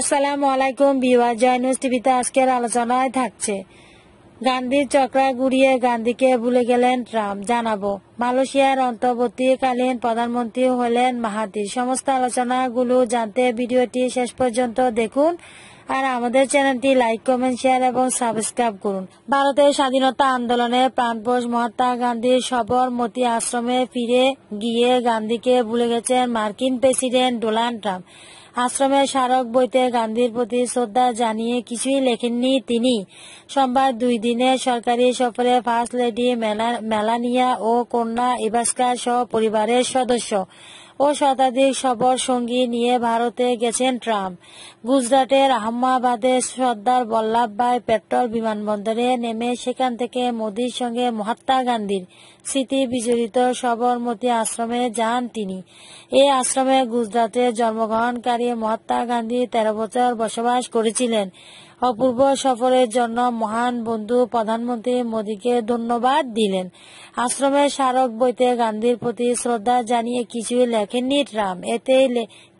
আসসালামু আলাইকুম বিওয়া জয় নিউজ টিভিতে আজকের আলোচনায় থাকছে গান্ধীর চক্রা ঘুরিয়ে গান্ধীকে ভুলে গেলেন ট্রাম্প জানাবো মালয়েশিয়ার অন্তর্বর্তীকালীন প্রধানমন্ত্রী হলেন মাহাতির সমস্ত আলোচনাগুলো জানতে ভিডিওটি শেষ পর্যন্ত দেখুন আর আমাদের চ্যানেলটি লাইক কমেন্ট শেয়ার এবং সাবস্ক্রাইব করুন ভারতের স্বাধীনতা আন্দোলনে প্রাণপোষ মহাত্মা গান্ধীর সবরমতি আশ্রমে ফিরে গিয়ে গান্ধীকে ভুলে গেছেন মার্কিন প্রেসিডেন্ট ডোনাল্ড ট্রাম্প আশ্রমে স্মারক বইতে গান্ধীর প্রতি শ্রদ্ধা জানিয়ে কিছুই লেখেননি তিনি সোমবার দুই দিনের সরকারি সফরে ফার্স্ট লেডি মেলানিয়া ও কন্যা ইভাস্কার সহ পরিবারের সদস্য ও শতাধিক সবর সঙ্গী নিয়ে ভারতে গেছেন ট্রাম্প গুজরাটের আহমাবাদে সর্দার বল্লভভাই পেট্রোল বিমানবন্দরে নেমে সেখান থেকে মোদীর সঙ্গে মহাত্মা গান্ধীর স্মৃতি বিজড়িত সবরমতী আশ্রমে যান তিনি এই আশ্রমে গুজরাটে জন্মগ্রহণকারী মহাত্মা গান্ধী তেরো বছর বসবাস করেছিলেন অপূর্ব সফরের জন্য মহান বন্ধু প্রধানমন্ত্রী মোদীকে ধন্যবাদ দিলেন আশ্রমের স্মারক বইতে গান্ধীর প্রতি শ্রদ্ধা জানিয়ে কিছুই লেখেননি ট্রাম্প এতে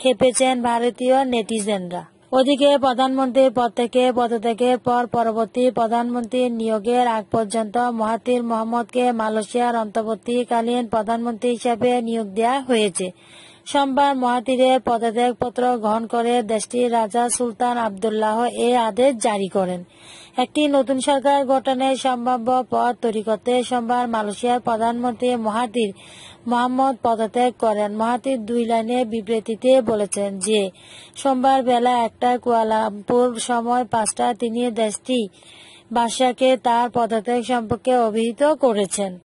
খেপেছেন ভারতীয় নেটিজেনরা ওদিকে প্রধানমন্ত্রীর পদ থেকে পদত্যাগের পর পরবর্তী প্রধানমন্ত্রীর নিয়োগের আগ পর্যন্ত মহাতির মোহাম্মদকে মালয়েশিয়ার অন্তর্বর্তীকালীন প্রধানমন্ত্রী হিসেবে নিয়োগ দেওয়া হয়েছে সোমবার মহাতিরের পদত্যাগপত্র গ্রহণ করে দেশটির রাজা সুলতান আবদুল্লাহ এ আদেশ জারি করেন একটি নতুন সরকার গঠনের সম্ভাব্য পথ তৈরি করতে সোমবার মালয়েশিয়ার প্রধানমন্ত্রী মহাতির মোহাম্মদ পদত্যাগ করেন মহাতির দুই লাইনে বিবৃতিতে বলেছেন যে সোমবার বেলা একটা কুয়ালামপুর সময় পাঁচটা তিনি দেশটি বাসাকে তার পদত্যাগ সম্পর্কে অভিহিত করেছেন